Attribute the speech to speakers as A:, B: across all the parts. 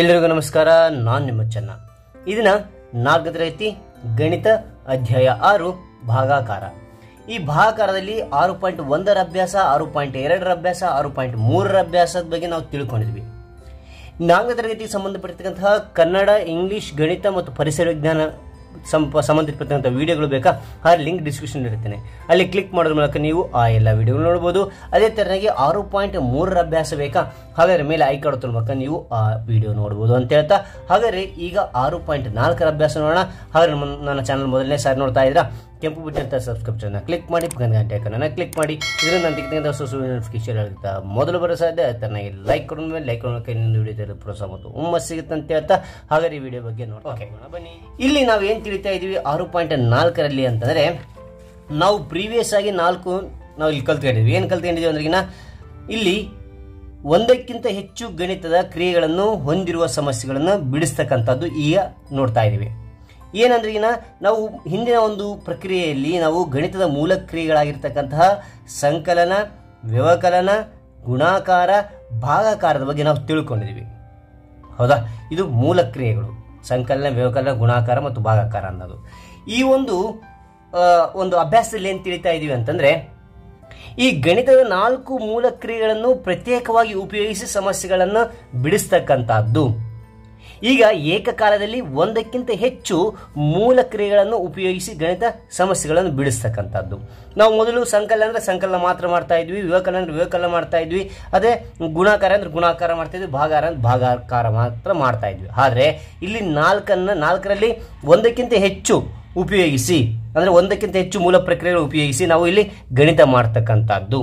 A: ಎಲ್ಲರಿಗೂ ನಮಸ್ಕಾರ ನಾನು ನಿಮ್ಮ ಚೆನ್ನ ಇದನ್ನ ನಾಲ್ಕು ತರಗತಿ ಗಣಿತ ಅಧ್ಯಾಯ ಆರು ಭಾಗಾಕಾರ ಈ ಭಾಗಾಕಾರದಲ್ಲಿ ಆರು ಪಾಯಿಂಟ್ ಒಂದರ ಅಭ್ಯಾಸ ಆರು ಪಾಯಿಂಟ್ ಎರಡರ ಅಭ್ಯಾಸ ಆರು ಪಾಯಿಂಟ್ ಮೂರರ ಅಭ್ಯಾಸದ ಬಗ್ಗೆ ನಾವು ತಿಳ್ಕೊಂಡಿದ್ವಿ ನಾಲ್ಕು ತರಗತಿಗೆ ಸಂಬಂಧಪಟ್ಟಿರ್ತಕ್ಕಂತಹ ಕನ್ನಡ ಇಂಗ್ಲಿಷ್ ಗಣಿತ ಮತ್ತು ಪರಿಸರ ವಿಜ್ಞಾನ ಸಂಬಂಧಪಟ್ಟಂಥ ವಿಡಿಯೋಗಳು ಬೇಕಾ ಆ ಲಿಂಕ್ ಡಿಸ್ಕ್ರಿಪ್ಷನ್ ಇರ್ತೇನೆ ಅಲ್ಲಿ ಕ್ಲಿಕ್ ಮಾಡೋದ್ರ ಮೂಲಕ ನೀವು ಆ ಎಲ್ಲ ವಿಡಿಯೋಗಳು ನೋಡಬಹುದು ಅದೇ ತರನಾಗಿ ಆರು ಪಾಯಿಂಟ್ ಮೂರರ ಅಭ್ಯಾಸ ಬೇಕಾ ಹಾಗಾದ್ರೆ ಮೇಲೆ ಐ ಕಾರ್ಡ್ ಮೂಲಕ ನೀವು ಆ ವಿಡಿಯೋ ನೋಡಬಹುದು ಅಂತ ಹೇಳ್ತಾ ಹಾಗಾದ್ರೆ ಈಗ ಆರು ಪಾಯಿಂಟ್ ನಾಲ್ಕರ ಅಭ್ಯಾಸ ನೋಡೋಣ ಹಾಗಾದ್ರೆ ನನ್ನ ಚಾನಲ್ ಮೊದಲನೇ ಸಾರಿ ನೋಡ್ತಾ ಇದ್ದೀರಾ ಕೆಂಪು ಬಿಟ್ಟಂಥ ಸಬ್ಸ್ಕ್ರಿಪ್ಷನ್ನ ಕ್ಲಿಕ್ ಮಾಡಿ ಗಂಟೆ ಕ್ಲಿಕ್ ಮಾಡಿ ಇದರಿಂದ ನಾನು ತೆಗೆದ ಹೊಸ ನೋಟಿಫಿಕೇಶನ್ ಆಗುತ್ತೆ ಮೊದಲು ಬರೋ ಸಾಧ್ಯ ತನಗೆ ಲೈಕ್ ಕೊಡೋದ ಮೇಲೆ ಲೈಕ್ ಕೊಡೋಕೆ ಇನ್ನೊಂದು ಪ್ರೋತ್ಸಾಹ ಮತ್ತು ಹುಮ್ಮಸ್ ಸಿಗುತ್ತಂತೆ ಅಂತ ಹಾಗಾದ್ರೆ ವಿಡಿಯೋ ಬಗ್ಗೆ ನೋಡೋಣ ಬನ್ನಿ ಇಲ್ಲಿ ನಾವು ಏನು ತಿಳಿತಾ ಇದ್ದೀವಿ ಆರು ಪಾಯಿಂಟ್ ನಾಲ್ಕರಲ್ಲಿ ಅಂತಂದರೆ ನಾವು ಪ್ರೀವಿಯಸ್ ಆಗಿ ನಾಲ್ಕು ನಾವು ಇಲ್ಲಿ ಕಲ್ತ್ಕೊಂಡಿದ್ವಿ ಏನು ಕಲ್ತ್ಕೊಂಡಿದ್ದೀವಿ ಅಂದ್ರಿಗಿನ ಇಲ್ಲಿ ಒಂದಕ್ಕಿಂತ ಹೆಚ್ಚು ಗಣಿತದ ಕ್ರಿಯೆಗಳನ್ನು ಹೊಂದಿರುವ ಸಮಸ್ಯೆಗಳನ್ನು ಬಿಡಿಸ್ತಕ್ಕಂಥದ್ದು ಈಗ ನೋಡ್ತಾ ಇದ್ದೀವಿ ಏನಂದ್ರೆ ಈಗಿನ ನಾವು ಹಿಂದಿನ ಒಂದು ಪ್ರಕ್ರಿಯೆಯಲ್ಲಿ ನಾವು ಗಣಿತದ ಮೂಲ ಕ್ರಿಯೆಗಳಾಗಿರ್ತಕ್ಕಂತಹ ಸಂಕಲನ ವ್ಯವಕಲನ ಗುಣಾಕಾರ ಭಾಗಾಕಾರದ ಬಗ್ಗೆ ನಾವು ತಿಳ್ಕೊಂಡಿದ್ದೀವಿ ಹೌದಾ ಇದು ಮೂಲ ಕ್ರಿಯೆಗಳು ಸಂಕಲನ ವ್ಯವಕಲನ ಗುಣಾಕಾರ ಮತ್ತು ಭಾಗಾಕಾರ ಅನ್ನೋದು ಈ ಒಂದು ಒಂದು ಅಭ್ಯಾಸದಲ್ಲಿ ಏನು ತಿಳಿತಾ ಇದ್ದೀವಿ ಅಂತಂದರೆ ಈ ಗಣಿತದ ನಾಲ್ಕು ಮೂಲ ಕ್ರಿಯೆಗಳನ್ನು ಪ್ರತ್ಯೇಕವಾಗಿ ಉಪಯೋಗಿಸಿ ಸಮಸ್ಯೆಗಳನ್ನು ಬಿಡಿಸ್ತಕ್ಕಂಥದ್ದು ಈಗ ಏಕಕಾಲದಲ್ಲಿ ಒಂದಕ್ಕಿಂತ ಹೆಚ್ಚು ಮೂಲ ಕ್ರಿಯೆಗಳನ್ನು ಉಪಯೋಗಿಸಿ ಗಣಿತ ಸಮಸ್ಯೆಗಳನ್ನು ಬಿಡಿಸ್ತಕ್ಕಂಥದ್ದು ನಾವು ಮೊದಲು ಸಂಕಲನ ಅಂದರೆ ಸಂಕಲನ ಮಾತ್ರ ಮಾಡ್ತಾ ಇದ್ವಿ ವಿವೇಕಲ ಅಂದ್ರೆ ವಿವೇಕನ ಮಾಡ್ತಾ ಇದ್ವಿ ಅದೇ ಗುಣಾಕಾರ ಅಂದ್ರೆ ಗುಣಾಕಾರ ಮಾಡ್ತಾ ಇದ್ವಿ ಭಾಗಾರ ಅಂದ್ರೆ ಭಾಗಾಕಾರ ಮಾತ್ರ ಮಾಡ್ತಾ ಇದ್ವಿ ಆದರೆ ಇಲ್ಲಿ ನಾಲ್ಕನ್ನು ನಾಲ್ಕರಲ್ಲಿ ಒಂದಕ್ಕಿಂತ ಹೆಚ್ಚು ಉಪಯೋಗಿಸಿ ಅಂದರೆ ಒಂದಕ್ಕಿಂತ ಹೆಚ್ಚು ಮೂಲ ಪ್ರಕ್ರಿಯೆಗಳು ಉಪಯೋಗಿಸಿ ನಾವು ಇಲ್ಲಿ ಗಣಿತ ಮಾಡ್ತಕ್ಕಂಥದ್ದು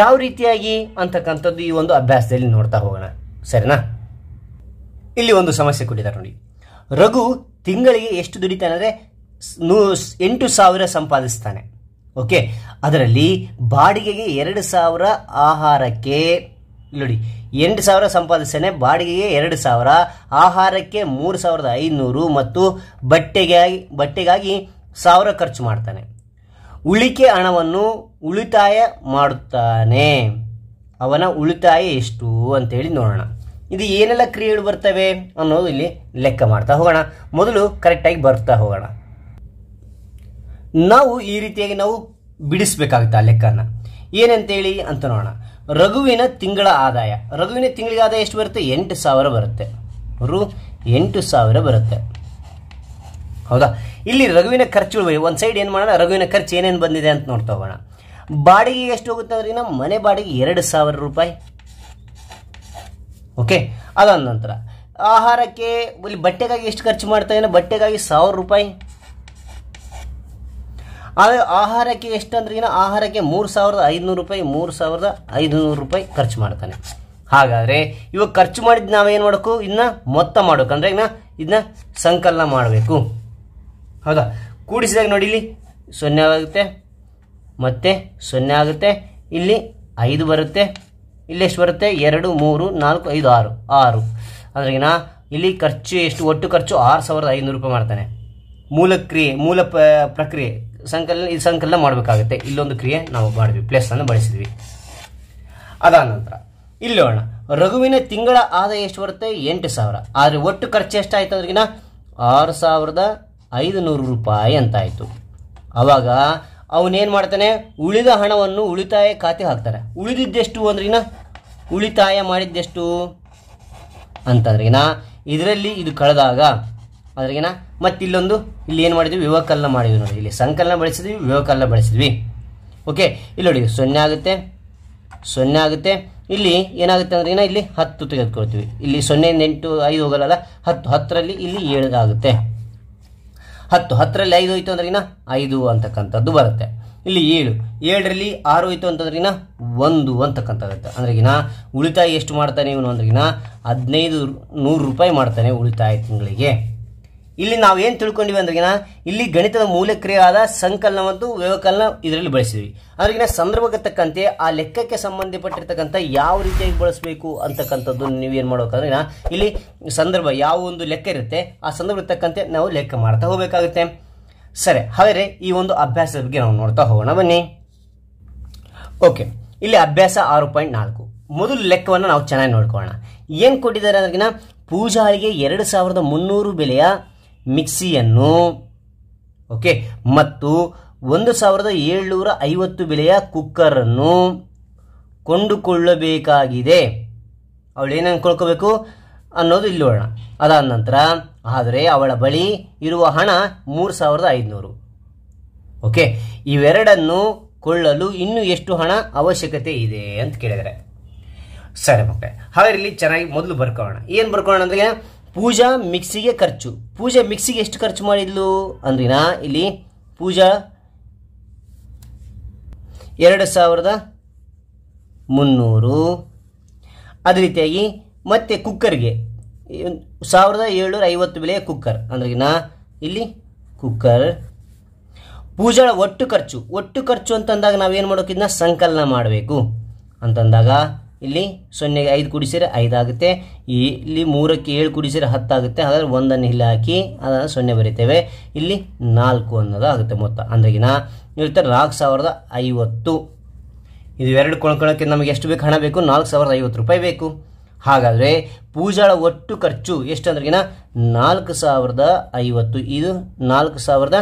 A: ಯಾವ ರೀತಿಯಾಗಿ ಅಂತಕ್ಕಂಥದ್ದು ಈ ಒಂದು ಅಭ್ಯಾಸದಲ್ಲಿ ನೋಡ್ತಾ ಹೋಗೋಣ ಸರಿನಾ ಇಲ್ಲಿ ಒಂದು ಸಮಸ್ಯೆ ಕೊಟ್ಟಿದ್ದಾರೆ ನೋಡಿ ರಘು ತಿಂಗಳಿಗೆ ಎಷ್ಟು ದುಡಿತಾನೆ ಅಂದರೆ ನೂ ಎಂಟು ಸಾವಿರ ಸಂಪಾದಿಸ್ತಾನೆ ಓಕೆ ಅದರಲ್ಲಿ ಬಾಡಿಗೆಗೆ ಎರಡು ಸಾವಿರ ಆಹಾರಕ್ಕೆ ನೋಡಿ ಎಂಟು ಸಾವಿರ ಸಂಪಾದಿಸ್ತಾನೆ ಬಾಡಿಗೆಗೆ ಎರಡು ಸಾವಿರ ಆಹಾರಕ್ಕೆ ಮೂರು ಸಾವಿರದ ಐನೂರು ಮತ್ತು ಬಟ್ಟೆಗೆ ಬಟ್ಟೆಗಾಗಿ ಸಾವಿರ ಖರ್ಚು ಮಾಡ್ತಾನೆ ಉಳಿಕೆ ಹಣವನ್ನು ಉಳಿತಾಯ ಮಾಡುತ್ತಾನೆ ಅವನ ಉಳಿತಾಯ ಎಷ್ಟು ಅಂತೇಳಿ ನೋಡೋಣ ಇದು ಏನೆಲ್ಲ ಕ್ರಿಯೆಗಳು ಬರ್ತವೆ ಅನ್ನೋದು ಇಲ್ಲಿ ಲೆಕ್ಕ ಮಾಡ್ತಾ ಹೋಗೋಣ ಮೊದಲು ಕರೆಕ್ಟಾಗಿ ಬರ್ತಾ ಹೋಗೋಣ ನಾವು ಈ ರೀತಿಯಾಗಿ ನಾವು ಬಿಡಿಸ್ಬೇಕಾಗುತ್ತೆ ಆ ಲೆಕ್ಕನ ಏನಂತೇಳಿ ಅಂತ ನೋಡೋಣ ರಘುವಿನ ತಿಂಗಳ ಆದಾಯ ರಘುವಿನ ತಿಂಗಳಿಗೆ ಆದಾಯ ಎಷ್ಟು ಬರುತ್ತೆ ಎಂಟು ಸಾವಿರ ಬರುತ್ತೆ ರು ಎಂಟು ಸಾವಿರ ಬರುತ್ತೆ ಹೌದಾ ಇಲ್ಲಿ ರಘುವಿನ ಖರ್ಚುಗಳು ಒಂದು ಸೈಡ್ ಏನು ಮಾಡೋಣ ರಘುವಿನ ಖರ್ಚು ಏನೇನು ಬಂದಿದೆ ಅಂತ ನೋಡ್ತಾ ಹೋಗೋಣ ಬಾಡಿಗೆ ಎಷ್ಟು ಹೋಗುತ್ತೆ ಅಂದ್ರೆ ಮನೆ ಬಾಡಿಗೆ ಎರಡು ಸಾವಿರ ರೂಪಾಯಿ ಓಕೆ ಅದಾದ ನಂತರ ಆಹಾರಕ್ಕೆ ಇಲ್ಲಿ ಬಟ್ಟೆಗಾಗಿ ಎಷ್ಟು ಖರ್ಚು ಏನೋ ಬಟ್ಟೆಗಾಗಿ ಸಾವಿರ ರೂಪಾಯಿ ಆದರೆ ಆಹಾರಕ್ಕೆ ಏನೋ ಆಹಾರಕ್ಕೆ ಮೂರು ಸಾವಿರದ ಐದುನೂರು ರೂಪಾಯಿ ಮೂರು ಸಾವಿರದ ಐದುನೂರು ರೂಪಾಯಿ ಖರ್ಚು ಮಾಡ್ತಾನೆ ಹಾಗಾದರೆ ಇವಾಗ ಖರ್ಚು ಮಾಡಿದ ನಾವೇನು ಮಾಡಬೇಕು ಇದನ್ನ ಮೊತ್ತ ಮಾಡಬೇಕು ಅಂದರೆ ಇದನ್ನ ಇದನ್ನ ಸಂಕಲನ ಮಾಡಬೇಕು ಹೌದಾ ಕೂಡಿಸಿದಾಗ ನೋಡಿ ಇಲ್ಲಿ ಸೊನ್ನೆ ಆಗುತ್ತೆ ಮತ್ತೆ ಸೊನ್ನೆ ಆಗುತ್ತೆ ಇಲ್ಲಿ ಐದು ಬರುತ್ತೆ ಇಲ್ಲೆಷ್ಟು ಬರುತ್ತೆ ಎರಡು ಮೂರು ನಾಲ್ಕು ಐದು ಆರು ಆರು ಅದ್ರಾಗಿನ ಇಲ್ಲಿ ಖರ್ಚು ಎಷ್ಟು ಒಟ್ಟು ಖರ್ಚು ಆರು ಸಾವಿರದ ಐನೂರು ರೂಪಾಯಿ ಮಾಡ್ತಾನೆ ಮೂಲ ಕ್ರಿಯೆ ಮೂಲ ಪ ಪ್ರಕ್ರಿಯೆ ಸಂಕಲನ ಇದು ಸಂಕಲನ ಮಾಡಬೇಕಾಗುತ್ತೆ ಇಲ್ಲೊಂದು ಕ್ರಿಯೆ ನಾವು ಮಾಡಿದ್ವಿ ಅನ್ನು ಬಳಸಿದ್ವಿ ಅದಾದ ನಂತರ ಇಲ್ಲಿ ರಘುವಿನ ತಿಂಗಳ ಆದಾಯ ಎಷ್ಟು ಬರುತ್ತೆ ಎಂಟು ಸಾವಿರ ಆದರೆ ಒಟ್ಟು ಖರ್ಚು ಎಷ್ಟಾಯ್ತು ಅದ್ರಗಿನ ಆರು ಸಾವಿರದ ಐದು ನೂರು ರೂಪಾಯಿ ಅಂತಾಯಿತು ಅವಾಗ ಅವನೇನು ಮಾಡ್ತಾನೆ ಉಳಿದ ಹಣವನ್ನು ಉಳಿತಾಯ ಖಾತೆ ಹಾಕ್ತಾರೆ ಉಳಿದಿದ್ದೆಷ್ಟು ಅಂದ್ರಗಿನ ಉಳಿತಾಯ ಮಾಡಿದ್ದೆಷ್ಟು ಅಂತಂದ್ರೆಗಿನ ಇದರಲ್ಲಿ ಇದು ಕಳೆದಾಗ ಅದ್ರಾಗಿನ ಮತ್ತೆ ಇಲ್ಲೊಂದು ಇಲ್ಲಿ ಏನು ಮಾಡಿದ್ವಿ ವಿವಕಲನ ಮಾಡಿದ್ವಿ ನೋಡಿ ಇಲ್ಲಿ ಸಂಕಲನ ಬಳಸಿದ್ವಿ ವಿವಕಲನ ಬಳಸಿದ್ವಿ ಓಕೆ ಇಲ್ಲಿ ನೋಡಿ ಸೊನ್ನೆ ಆಗುತ್ತೆ ಸೊನ್ನೆ ಆಗುತ್ತೆ ಇಲ್ಲಿ ಏನಾಗುತ್ತೆ ಅಂದ್ರೆ ಇಲ್ಲಿ ಹತ್ತು ತೆಗೆದುಕೊಳ್ತೀವಿ ಇಲ್ಲಿ ಸೊನ್ನೆಯಿಂದ ಎಂಟು ಐದು ಹೋಗಲ್ಲ ಹತ್ತು ಹತ್ತರಲ್ಲಿ ಇಲ್ಲಿ ಏಳು ಆಗುತ್ತೆ ಹತ್ತು ಹತ್ತರಲ್ಲಿ ಐದು ಹೋಯ್ತು ಅಂದ್ರೆ ಐದು ಅಂತಕ್ಕಂಥದ್ದು ಬರುತ್ತೆ ಇಲ್ಲಿ ಏಳು ಏಳರಲ್ಲಿ ಆರು ಹೋಯ್ತು ಅಂತಂದ್ರಗಿನ ಒಂದು ಅಂತಕ್ಕಂಥದ್ದು ಅಂದ್ರೆಗಿನ ಉಳಿತಾಯ ಎಷ್ಟು ಮಾಡ್ತಾನೆ ಇವನು ಅಂದ್ರಗಿನ ಹದಿನೈದು ನೂರು ರೂಪಾಯಿ ಮಾಡ್ತಾನೆ ಉಳಿತಾಯ ತಿಂಗಳಿಗೆ ಇಲ್ಲಿ ನಾವು ಏನು ತಿಳ್ಕೊಂಡಿವಿ ಅಂದ್ರೆಗಿನ ಇಲ್ಲಿ ಗಣಿತದ ಮೂಲ ಆದ ಸಂಕಲನ ಮತ್ತು ವ್ಯವಕಲನ ಇದರಲ್ಲಿ ಬಳಸಿದ್ವಿ ಅಂದ್ರಗಿನ ಸಂದರ್ಭಕ್ಕೆ ತಕ್ಕಂತೆ ಆ ಲೆಕ್ಕಕ್ಕೆ ಸಂಬಂಧಪಟ್ಟಿರ್ತಕ್ಕಂಥ ಯಾವ ರೀತಿಯಾಗಿ ಬಳಸಬೇಕು ಅಂತಕ್ಕಂಥದ್ದು ನೀವೇನು ಮಾಡ್ಬೇಕಂದ್ರೆ ಇಲ್ಲಿ ಸಂದರ್ಭ ಯಾವ ಒಂದು ಲೆಕ್ಕ ಇರುತ್ತೆ ಆ ಸಂದರ್ಭಕ್ಕೆ ತಕ್ಕಂತೆ ನಾವು ಲೆಕ್ಕ ಮಾಡ್ತಾ ಹೋಗಬೇಕಾಗುತ್ತೆ ಸರಿ ಹಾಗಾದರೆ ಈ ಒಂದು ಅಭ್ಯಾಸದ ಬಗ್ಗೆ ನಾವು ನೋಡ್ತಾ ಹೋಗೋಣ ಬನ್ನಿ ಓಕೆ ಇಲ್ಲಿ ಅಭ್ಯಾಸ ಆರು ಪಾಯಿಂಟ್ ನಾಲ್ಕು ಮೊದಲು ಲೆಕ್ಕವನ್ನು ನಾವು ಚೆನ್ನಾಗಿ ನೋಡ್ಕೊಳ್ಳೋಣ ಏನು ಕೊಟ್ಟಿದ್ದಾರೆ ಅಂದ್ರೆ ಪೂಜಾರಿಗೆ ಎರಡು ಸಾವಿರದ ಮುನ್ನೂರು ಬೆಲೆಯ ಮಿಕ್ಸಿಯನ್ನು ಓಕೆ ಮತ್ತು ಒಂದು ಸಾವಿರದ ಏಳ್ನೂರ ಐವತ್ತು ಬೆಲೆಯ ಕುಕ್ಕರನ್ನು ಕೊಂಡುಕೊಳ್ಳಬೇಕಾಗಿದೆ ಅವಳು ಏನು ಅನ್ನೋದು ಇಲ್ಲಿ ಅದಾದ ನಂತರ ಆದರೆ ಅವಳ ಬಳಿ ಇರುವ ಹಣ ಮೂರು ಸಾವಿರದ ಐದುನೂರು ಓಕೆ ಇವೆರಡನ್ನು ಕೊಳ್ಳಲು ಇನ್ನೂ ಎಷ್ಟು ಹಣ ಅವಶ್ಯಕತೆ ಇದೆ ಅಂತ ಕೇಳಿದರೆ ಸರಿ ಮಕ್ಕಳೇ ಹಾಗೆ ಇಲ್ಲಿ ಚೆನ್ನಾಗಿ ಮೊದಲು ಬರ್ಕೋಣ ಏನು ಬರ್ಕೋಣ ಅಂದರೆ ಪೂಜಾ ಮಿಕ್ಸಿಗೆ ಖರ್ಚು ಪೂಜಾ ಮಿಕ್ಸಿಗೆ ಎಷ್ಟು ಖರ್ಚು ಮಾಡಿದ್ಲು ಅಂದ್ರಿನ ಇಲ್ಲಿ ಪೂಜಾ ಎರಡು ಸಾವಿರದ ಮುನ್ನೂರು ಅದೇ ರೀತಿಯಾಗಿ ಮತ್ತು ಕುಕ್ಕರ್ಗೆ ಸಾವಿರದ ಏಳ್ನೂರ ಐವತ್ತು ಬೆಲೆಯ ಕುಕ್ಕರ್ ಅಂದ್ರೆ ನಾ ಇಲ್ಲಿ ಕುಕ್ಕರ್ ಪೂಜಳ ಒಟ್ಟು ಖರ್ಚು ಒಟ್ಟು ಖರ್ಚು ಅಂತಂದಾಗ ನಾವೇನು ಮಾಡೋಕಿದ್ನ ಸಂಕಲನ ಮಾಡಬೇಕು ಅಂತಂದಾಗ ಇಲ್ಲಿ ಸೊನ್ನೆಗೆ ಐದು ಕುಡಿಸಿದ್ರೆ ಐದಾಗುತ್ತೆ ಇಲ್ಲಿ ಮೂರಕ್ಕೆ ಏಳು ಕುಡಿಸಿದ್ರೆ ಹತ್ತಾಗುತ್ತೆ ಹಾಗಾದ್ರೆ ಒಂದನ್ನು ಇಲ್ಲಿ ಹಾಕಿ ಅದನ್ನು ಸೊನ್ನೆ ಬರೀತೇವೆ ಇಲ್ಲಿ ನಾಲ್ಕು ಅನ್ನೋದು ಆಗುತ್ತೆ ಮೊತ್ತ ಅಂದ್ರಗಿನ ಇರ್ತಾರೆ ನಾಲ್ಕು ಸಾವಿರದ ಐವತ್ತು ಇದು ಎರಡು ಕೊಂಡ್ಕೊಳ್ಳೋಕ್ಕೆ ನಮಗೆ ಎಷ್ಟು ಬೇಕು ಹಣ ಬೇಕು ನಾಲ್ಕು ಸಾವಿರದ ಐವತ್ತು ರೂಪಾಯಿ ಬೇಕು ಹಾಗಾದರೆ ಪೂಜಾಳ ಒಟ್ಟು ಖರ್ಚು ಎಷ್ಟು ಎಷ್ಟಂದ್ರಿಗಿನ ನಾಲ್ಕು ಸಾವಿರದ ಐವತ್ತು ಇದು ನಾಲ್ಕು ಸಾವಿರದ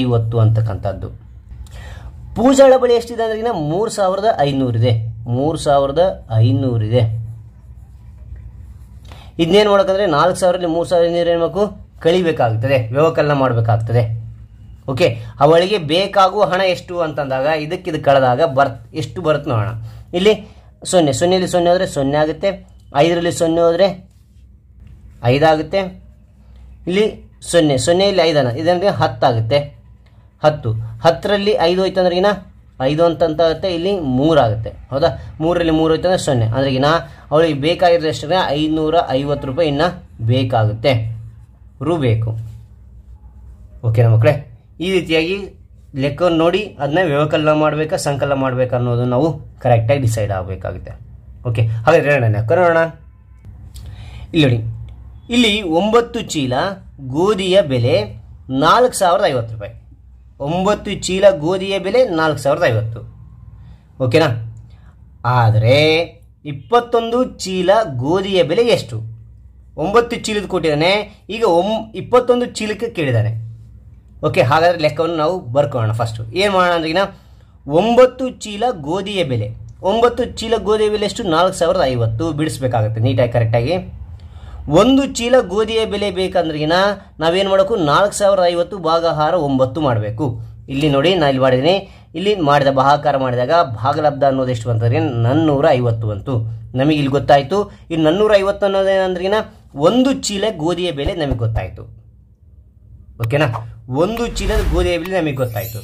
A: ಐವತ್ತು ಅಂತಕ್ಕಂಥದ್ದು ಪೂಜಾಳ ಬಳಿ ಎಷ್ಟಿದೆ ಅಂದ್ರಗಿನ ಮೂರು ಸಾವಿರದ ಐನೂರಿದೆ ಮೂರು ಸಾವಿರದ ಐನೂರಿದೆ ಇದನ್ನೇನು ಮಾಡೋಕ್ಕಂದ್ರೆ ನಾಲ್ಕು ಸಾವಿರದಲ್ಲಿ ಮೂರು ಸಾವಿರ ಐನೂರು ಏನು ಮಾಡಬೇಕು ಕಳಿಬೇಕಾಗ್ತದೆ ವ್ಯವಕಲನ ಮಾಡಬೇಕಾಗ್ತದೆ ಓಕೆ ಅವಳಿಗೆ ಬೇಕಾಗುವ ಹಣ ಎಷ್ಟು ಅಂತಂದಾಗ ಇದಕ್ಕಿದು ಕಳೆದಾಗ ಬರ್ ಎಷ್ಟು ಬರುತ್ತೆ ಹಣ ಇಲ್ಲಿ ಸೊನ್ನೆ ಸೊನ್ನೆಯಲ್ಲಿ ಸೊನ್ನೆ ಹೋದರೆ ಸೊನ್ನೆ ಆಗುತ್ತೆ ಐದರಲ್ಲಿ ಸೊನ್ನೆ ಹೋದರೆ ಐದಾಗುತ್ತೆ ಇಲ್ಲಿ ಸೊನ್ನೆ ಸೊನ್ನೆಯಲ್ಲಿ ಐದನ ಇದಂದ್ರೆ ಹತ್ತಾಗುತ್ತೆ ಹತ್ತು ಹತ್ತರಲ್ಲಿ ಐದು ಹೋಯ್ತು ಅಂದ್ರೆಗಿನ ಐದು ಅಂತಂತಾಗುತ್ತೆ ಇಲ್ಲಿ ಮೂರಾಗುತ್ತೆ ಹೌದಾ ಮೂರಲ್ಲಿ ಮೂರು ಹೋಯ್ತು ಅಂದರೆ ಸೊನ್ನೆ ಅಂದ್ರಗಿನ ಅವಳಿಗೆ ಬೇಕಾಗಿರೋದಷ್ಟೇ ಐನೂರ ಐವತ್ತು ರೂಪಾಯಿ ಇನ್ನು ಬೇಕಾಗುತ್ತೆ ರೂ ಬೇಕು ಓಕೆ ಮಕ್ಕಳೇ ಈ ರೀತಿಯಾಗಿ ಲೆಕ್ಕ ನೋಡಿ ಅದನ್ನ ವ್ಯವಕಲನ ಮಾಡಬೇಕಾ ಸಂಕಲನ ಮಾಡಬೇಕಾ ಅನ್ನೋದು ನಾವು ಕರೆಕ್ಟಾಗಿ ಡಿಸೈಡ್ ಆಗಬೇಕಾಗುತ್ತೆ ಓಕೆ ಹಾಗಾದರೆ ಲೆಕ್ಕ ನೋಡೋಣ ಇಲ್ಲಿ ನೋಡಿ ಇಲ್ಲಿ ಒಂಬತ್ತು ಚೀಲ ಗೋಧಿಯ ಬೆಲೆ ನಾಲ್ಕು ಸಾವಿರದ ಐವತ್ತು ರೂಪಾಯಿ ಒಂಬತ್ತು ಚೀಲ ಗೋಧಿಯ ಬೆಲೆ ನಾಲ್ಕು ಸಾವಿರದ ಐವತ್ತು ಓಕೆನಾ ಆದರೆ ಇಪ್ಪತ್ತೊಂದು ಚೀಲ ಗೋಧಿಯ ಬೆಲೆ ಎಷ್ಟು ಒಂಬತ್ತು ಚೀಲದ ಕೊಟ್ಟಿದ್ದಾನೆ ಈಗ ಒಂ ಇಪ್ಪತ್ತೊಂದು ಚೀಲಕ್ಕೆ ಕೇಳಿದ್ದಾನೆ ಓಕೆ ಹಾಗಾದರೆ ಲೆಕ್ಕವನ್ನು ನಾವು ಬರ್ಕೊಳ್ಳೋಣ ಫಸ್ಟು ಏನು ಮಾಡೋಣ ಅಂದ್ರೆ ಒಂಬತ್ತು ಚೀಲ ಗೋಧಿಯ ಬೆಲೆ ಒಂಬತ್ತು ಚೀಲ ಗೋಧಿಯ ಬೆಲೆ ಎಷ್ಟು ನಾಲ್ಕು ಸಾವಿರದ ಐವತ್ತು ಬಿಡಿಸ್ಬೇಕಾಗುತ್ತೆ ನೀಟಾಗಿ ಕರೆಕ್ಟಾಗಿ ಒಂದು ಚೀಲ ಗೋಧಿಯ ಬೆಲೆ ಬೇಕಂದ್ರಗಿನ ನಾವೇನು ಮಾಡಬೇಕು ನಾಲ್ಕು ಸಾವಿರದ ಐವತ್ತು ಭಾಗಹಾರ ಒಂಬತ್ತು ಮಾಡಬೇಕು ಇಲ್ಲಿ ನೋಡಿ ನಾನು ಇಲ್ಲಿ ಮಾಡಿದ್ದೀನಿ ಇಲ್ಲಿ ಮಾಡಿದ ಬಹಾಕಾರ ಮಾಡಿದಾಗ ಭಾಗಲಬ್ಧ ಅನ್ನೋದು ಎಷ್ಟು ಅಂತಂದ್ರೆ ನನ್ನೂರ ಐವತ್ತು ಅಂತು ನಮಗೆ ಇಲ್ಲಿ ಗೊತ್ತಾಯಿತು ಇಲ್ಲಿ ನನ್ನೂರ ಐವತ್ತು ಅನ್ನೋದೇನಂದ್ರಗಿನ ಒಂದು ಚೀಲ ಗೋಧಿಯ ಬೆಲೆ ನಮಗೆ ಗೊತ್ತಾಯಿತು ಓಕೆನಾ ಒಂದು ಚೀಲದ ಗೋಧಿಯ ಬೆಲೆ ನಮಗೆ ಗೊತ್ತಾಯಿತು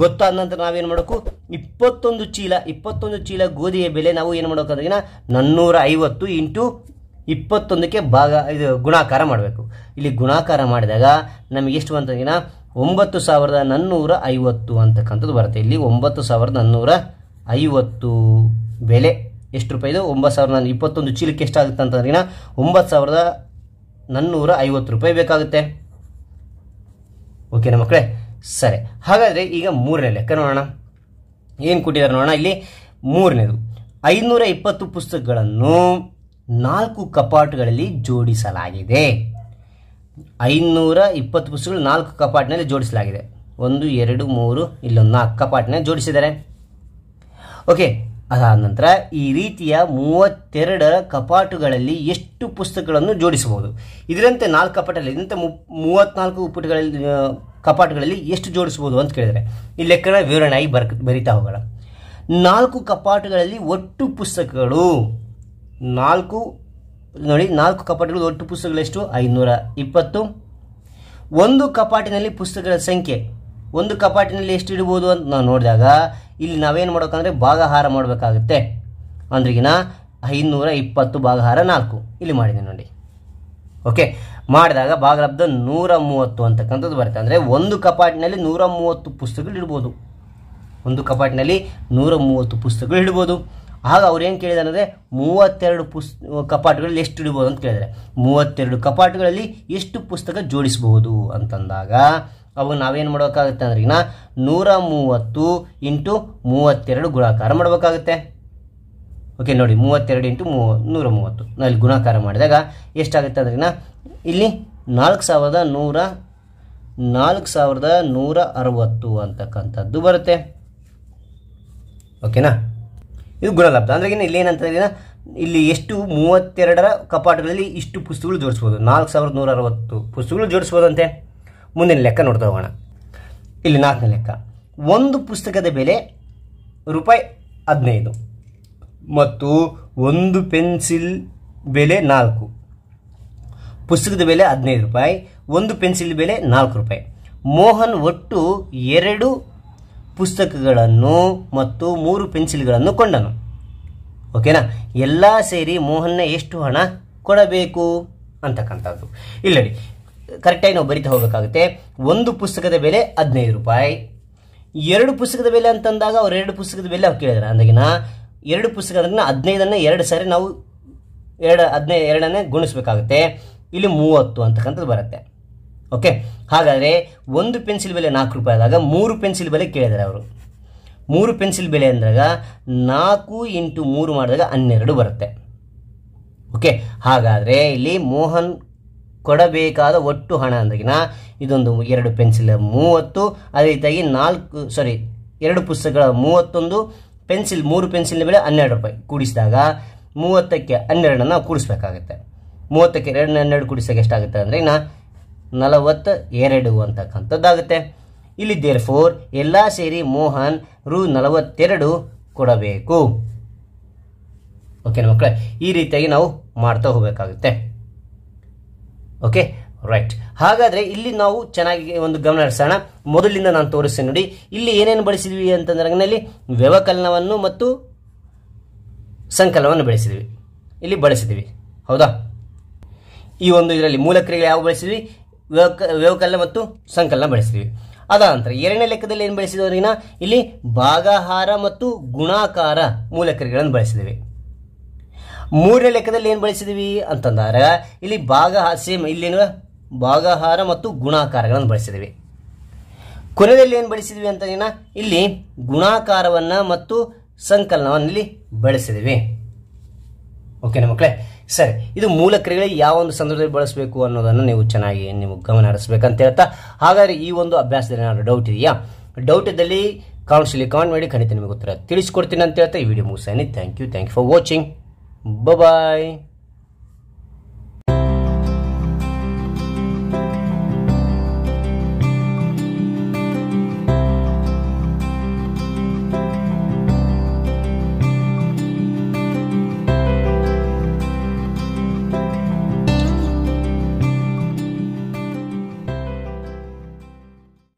A: ಗೊತ್ತಾದ ನಂತರ ನಾವೇನು ಮಾಡಬೇಕು ಇಪ್ಪತ್ತೊಂದು ಚೀಲ ಇಪ್ಪತ್ತೊಂದು ಚೀಲ ಗೋಧಿಯ ಬೆಲೆ ನಾವು ಏನು ಮಾಡೋಕ್ಕಾದ್ರೆ ನನ್ನೂರ ಐವತ್ತು ಇಂಟು ಇಪ್ಪತ್ತೊಂದಕ್ಕೆ ಭಾಗ ಇದು ಗುಣಾಕಾರ ಮಾಡಬೇಕು ಇಲ್ಲಿ ಗುಣಾಕಾರ ಮಾಡಿದಾಗ ನಮಗೆ ಎಷ್ಟು ಅಂತಂದಿನ ಒಂಬತ್ತು ಸಾವಿರದ ನನ್ನೂರ ಐವತ್ತು ಅಂತಕ್ಕಂಥದ್ದು ಬರುತ್ತೆ ಇಲ್ಲಿ ಒಂಬತ್ತು ಸಾವಿರದ ನನ್ನೂರ ಐವತ್ತು ಬೆಲೆ ಎಷ್ಟು ರೂಪಾಯಿದು ಒಂಬತ್ತು ಸಾವಿರದ ಇಪ್ಪತ್ತೊಂದು ಚೀಲಕ್ಕೆ ಎಷ್ಟಾಗುತ್ತೆ ಅಂತಂದ್ರೆ ಒಂಬತ್ತು ಸಾವಿರದ ನನ್ನೂರ ಐವತ್ತು ರೂಪಾಯಿ ಬೇಕಾಗುತ್ತೆ ನಮ್ಮ ಮಕ್ಕಳೇ ಸರಿ ಹಾಗಾದರೆ ಈಗ ಮೂರನೇ ಲೆಕ್ಕ ನೋಡೋಣ ಏನು ಕೊಟ್ಟಿದ್ದಾರೆ ನೋಡೋಣ ಇಲ್ಲಿ ಮೂರನೇದು ಐನೂರ ಇಪ್ಪತ್ತು ಪುಸ್ತಕಗಳನ್ನು ನಾಲ್ಕು ಕಪಾಟುಗಳಲ್ಲಿ ಜೋಡಿಸಲಾಗಿದೆ ಐನೂರ ಇಪ್ಪತ್ತು ಪುಸ್ತಕಗಳು ನಾಲ್ಕು ಕಪಾಟಿನಲ್ಲಿ ಜೋಡಿಸಲಾಗಿದೆ ಒಂದು ಎರಡು ಮೂರು ಇಲ್ಲೊಂದು ನಾಲ್ಕು ಕಪಾಟಿನ ಜೋಡಿಸಿದ್ದಾರೆ ಓಕೆ ಅದಾದ ನಂತರ ಈ ರೀತಿಯ ಮೂವತ್ತೆರಡು ಕಪಾಟುಗಳಲ್ಲಿ ಎಷ್ಟು ಪುಸ್ತಕಗಳನ್ನು ಜೋಡಿಸಬಹುದು ಇದರಂತೆ ನಾಲ್ಕು ಕಪಾಟಲ್ಲಿ ಇದರಂತೆ ಮೂವತ್ನಾಲ್ಕು ಪುಟಗಳಲ್ಲಿ ಕಪಾಟುಗಳಲ್ಲಿ ಎಷ್ಟು ಜೋಡಿಸಬಹುದು ಅಂತ ಕೇಳಿದರೆ ಈ ಲೆಕ್ಕನ ವಿವರಣೆ ಆಗಿ ಬರ್ ಬರಿತಾ ಹೋಗೋಣ ನಾಲ್ಕು ಕಪಾಟುಗಳಲ್ಲಿ ಒಟ್ಟು ಪುಸ್ತಕಗಳು ನಾಲ್ಕು ನೋಡಿ ನಾಲ್ಕು ಕಪಾಟುಗಳು ಒಟ್ಟು ಎಷ್ಟು ಐನೂರ ಇಪ್ಪತ್ತು ಒಂದು ಕಪಾಟಿನಲ್ಲಿ ಪುಸ್ತಕಗಳ ಸಂಖ್ಯೆ ಒಂದು ಕಪಾಟಿನಲ್ಲಿ ಎಷ್ಟು ಇಡ್ಬೋದು ಅಂತ ನಾವು ನೋಡಿದಾಗ ಇಲ್ಲಿ ನಾವೇನು ಮಾಡ್ಬೇಕಂದ್ರೆ ಭಾಗಹಾರ ಮಾಡಬೇಕಾಗುತ್ತೆ ಅಂದ್ರಿಗಿನ ಐನೂರ ಇಪ್ಪತ್ತು ಭಾಗಹಾರ ನಾಲ್ಕು ಇಲ್ಲಿ ಮಾಡಿದೆ ನೋಡಿ ಓಕೆ ಮಾಡಿದಾಗ ಭಾಗಲಬ್ಧ ನೂರ ಮೂವತ್ತು ಅಂತಕ್ಕಂಥದ್ದು ಬರುತ್ತೆ ಅಂದರೆ ಒಂದು ಕಪಾಟಿನಲ್ಲಿ ನೂರ ಮೂವತ್ತು ಪುಸ್ತಕಗಳು ಇಡ್ಬೋದು ಒಂದು ಕಪಾಟಿನಲ್ಲಿ ನೂರ ಮೂವತ್ತು ಪುಸ್ತಕಗಳು ಇಡ್ಬೋದು ಆಗ ಅವ್ರು ಏನು ಕೇಳಿದಾರೆ ಅಂದರೆ ಮೂವತ್ತೆರಡು ಪುಸ್ ಕಪಾಟುಗಳಲ್ಲಿ ಎಷ್ಟು ಇಡ್ಬೋದು ಅಂತ ಕೇಳಿದರೆ ಮೂವತ್ತೆರಡು ಕಪಾಟುಗಳಲ್ಲಿ ಎಷ್ಟು ಪುಸ್ತಕ ಜೋಡಿಸಬಹುದು ಅಂತಂದಾಗ ಅವಾಗ ನಾವೇನು ಮಾಡೋಕ್ಕಾಗುತ್ತೆ ಅಂದ್ರೆ ಈಗ ನೂರ ಮೂವತ್ತು ಇಂಟು ಮೂವತ್ತೆರಡು ಗುಣಾಕಾರ ಮಾಡಬೇಕಾಗುತ್ತೆ ಓಕೆ ನೋಡಿ ಮೂವತ್ತೆರಡು ಇಂಟು ಮೂವ ನೂರ ಮೂವತ್ತು ಇಲ್ಲಿ ಗುಣಾಕಾರ ಮಾಡಿದಾಗ ಎಷ್ಟಾಗುತ್ತೆ ಅಂದ್ರೆ ಇಲ್ಲಿ ನಾಲ್ಕು ಸಾವಿರದ ನೂರ ನಾಲ್ಕು ಸಾವಿರದ ನೂರ ಅರವತ್ತು ಅಂತಕ್ಕಂಥದ್ದು ಬರುತ್ತೆ ಓಕೆನಾ ಇದು ಗುಣಲಬ್ಧ ಅಂದ್ರೆ ಇಲ್ಲಿ ಏನಂತಂದ್ರೆ ಇಲ್ಲಿ ಎಷ್ಟು ಮೂವತ್ತೆರಡರ ಕಪಾಟಗಳಲ್ಲಿ ಇಷ್ಟು ಪುಸ್ತಕಗಳು ಜೋಡಿಸ್ಬೋದು ನಾಲ್ಕು ಸಾವಿರದ ನೂರ ಅರವತ್ತು ಪುಸ್ತಕಗಳು ಜೋಡಿಸ್ಬೋದಂತೆ ಮುಂದಿನ ಲೆಕ್ಕ ನೋಡ್ತಾ ಹೋಗೋಣ ಇಲ್ಲಿ ನಾಲ್ಕನೇ ಲೆಕ್ಕ ಒಂದು ಪುಸ್ತಕದ ಬೆಲೆ ರೂಪಾಯಿ ಹದಿನೈದು ಮತ್ತು ಒಂದು ಪೆನ್ಸಿಲ್ ಬೆಲೆ ನಾಲ್ಕು ಪುಸ್ತಕದ ಬೆಲೆ ಹದಿನೈದು ರೂಪಾಯಿ ಒಂದು ಪೆನ್ಸಿಲ್ ಬೆಲೆ ನಾಲ್ಕು ರೂಪಾಯಿ ಮೋಹನ್ ಒಟ್ಟು ಎರಡು ಪುಸ್ತಕಗಳನ್ನು ಮತ್ತು ಮೂರು ಪೆನ್ಸಿಲ್ಗಳನ್ನು ಕೊಂಡನು ಓಕೆನಾ ಎಲ್ಲ ಸೇರಿ ಮೋಹನ್ನ ಎಷ್ಟು ಹಣ ಕೊಡಬೇಕು ಅಂತಕ್ಕಂಥದ್ದು ರೀ ಕರೆಕ್ಟಾಗಿ ನಾವು ಬರಿತಾ ಹೋಗಬೇಕಾಗುತ್ತೆ ಒಂದು ಪುಸ್ತಕದ ಬೆಲೆ ಹದಿನೈದು ರೂಪಾಯಿ ಎರಡು ಪುಸ್ತಕದ ಬೆಲೆ ಅಂತಂದಾಗ ಅವ್ರು ಎರಡು ಪುಸ್ತಕದ ಬೆಲೆ ಅವ್ರು ಕೇಳಿದ್ರೆ ಅಂದಾಗಿನ ಎರಡು ಪುಸ್ತಕ ಅಂದ್ರೆ ಹದಿನೈದನ್ನು ಎರಡು ಸಾರಿ ನಾವು ಎರಡು ಹದಿನೈದು ಎರಡನ್ನೇ ಗುಣಿಸ್ಬೇಕಾಗುತ್ತೆ ಇಲ್ಲಿ ಮೂವತ್ತು ಅಂತಕ್ಕಂಥದ್ದು ಬರುತ್ತೆ ಓಕೆ ಹಾಗಾದರೆ ಒಂದು ಪೆನ್ಸಿಲ್ ಬೆಲೆ ನಾಲ್ಕು ರೂಪಾಯಿ ಆದಾಗ ಮೂರು ಪೆನ್ಸಿಲ್ ಬೆಲೆ ಕೇಳಿದ್ದಾರೆ ಅವರು ಮೂರು ಪೆನ್ಸಿಲ್ ಬೆಲೆ ಅಂದಾಗ ನಾಲ್ಕು ಇಂಟು ಮೂರು ಮಾಡಿದಾಗ ಹನ್ನೆರಡು ಬರುತ್ತೆ ಓಕೆ ಹಾಗಾದರೆ ಇಲ್ಲಿ ಮೋಹನ್ ಕೊಡಬೇಕಾದ ಒಟ್ಟು ಹಣ ಅಂದಾಗಿನ ಇದೊಂದು ಎರಡು ಪೆನ್ಸಿಲ್ ಮೂವತ್ತು ಅದೇ ರೀತಿಯಾಗಿ ನಾಲ್ಕು ಸಾರಿ ಎರಡು ಪುಸ್ತಕಗಳ ಮೂವತ್ತೊಂದು ಪೆನ್ಸಿಲ್ ಮೂರು ಪೆನ್ಸಿಲ್ನ ಬೆಲೆ ಹನ್ನೆರಡು ರೂಪಾಯಿ ಕೂಡಿಸಿದಾಗ ಮೂವತ್ತಕ್ಕೆ ಹನ್ನೆರಡನ್ನು ನಾವು ಕೂಡಿಸ್ಬೇಕಾಗತ್ತೆ ಮೂವತ್ತಕ್ಕೆ ಎರಡನ್ನ ಹನ್ನೆರಡು ಕೂಡಿಸೋಕೆ ಎಷ್ಟಾಗುತ್ತೆ ಅಂದರೆ ನಾ ನಲವತ್ತ ಎರಡು ಅಂತಕ್ಕಂಥದ್ದಾಗುತ್ತೆ ಇಲ್ಲಿ ದೇರ್ ಫೋರ್ ಎಲ್ಲ ಸೇರಿ ಮೋಹನ್ ರು ನಲವತ್ತೆರಡು ಕೊಡಬೇಕು ಓಕೆ ಮಕ್ಕಳೇ ಈ ರೀತಿಯಾಗಿ ನಾವು ಮಾಡ್ತಾ ಹೋಗಬೇಕಾಗುತ್ತೆ ಓಕೆ ರೈಟ್ ಹಾಗಾದ್ರೆ ಇಲ್ಲಿ ನಾವು ಚೆನ್ನಾಗಿ ಒಂದು ಗಮನ ಹರಿಸೋಣ ಮೊದಲಿಂದ ನಾನು ತೋರಿಸ್ತೀನಿ ನೋಡಿ ಇಲ್ಲಿ ಏನೇನು ಬಳಸಿದ್ವಿ ಅಂತಂದ್ರೆ ವ್ಯವಕಲನವನ್ನು ಮತ್ತು ಸಂಕಲನವನ್ನು ಬೆಳೆಸಿದ್ವಿ ಇಲ್ಲಿ ಬಳಸಿದ್ವಿ ಹೌದಾ ಈ ಒಂದು ಇದರಲ್ಲಿ ಮೂಲಕ್ರಿಯೆ ಯಾವ ಬಳಸಿದ್ವಿ ವ್ಯವಕಲನ ಮತ್ತು ಸಂಕಲನ ಬಳಸಿದ್ವಿ ಅದ ನಂತರ ಎರಡನೇ ಲೆಕ್ಕದಲ್ಲಿ ಏನು ಬಳಸಿದ್ವಿ ಇಲ್ಲಿ ಭಾಗಹಾರ ಮತ್ತು ಗುಣಾಕಾರ ಮೂಲಕ್ರಿಯೆಗಳನ್ನು ಬಳಸಿದ್ವಿ ಮೂರನೇ ಲೆಕ್ಕದಲ್ಲಿ ಏನು ಬಳಸಿದೀವಿ ಅಂತಂದಾಗ ಇಲ್ಲಿ ಭಾಗ ಸೇಮ್ ಇಲ್ಲಿನ ಭಾಗಹಾರ ಮತ್ತು ಗುಣಾಕಾರಗಳನ್ನು ಬಳಸಿದ್ದೀವಿ ಕೊನೆಯಲ್ಲಿ ಏನು ಬಳಸಿದ್ವಿ ಅಂತ ಇಲ್ಲಿ ಗುಣಾಕಾರವನ್ನು ಮತ್ತು ಸಂಕಲನವನ್ನು ಇಲ್ಲಿ ಓಕೆ ಓಕೆನಾ ಮಕ್ಕಳೇ ಸರಿ ಇದು ಮೂಲ ಕ್ರಿಯೆಗಳಿಗೆ ಯಾವ ಒಂದು ಸಂದರ್ಭದಲ್ಲಿ ಬಳಸಬೇಕು ಅನ್ನೋದನ್ನು ನೀವು ಚೆನ್ನಾಗಿ ನೀವು ಗಮನ ಹರಿಸ್ಬೇಕಂತ ಹೇಳ್ತಾ ಹಾಗಾದರೆ ಈ ಒಂದು ಅಭ್ಯಾಸದಲ್ಲಿ ಏನಾದರೂ ಡೌಟ್ ಇದೆಯಾ ಡೌಟ್ ಇದ್ದಲ್ಲಿ ಇಲ್ಲಿ ಕಾಮೆಂಟ್ ಮಾಡಿ ಖಂಡಿತ ನಿಮಗೆ ಉತ್ತರ ತಿಳಿಸ್ಕೊಡ್ತೀನಿ ಅಂತ ಹೇಳ್ತಾ ಈ ವಿಡಿಯೋ ಮುಗಿಸ್ತೀನಿ thank you thank you for watching Bye-bye.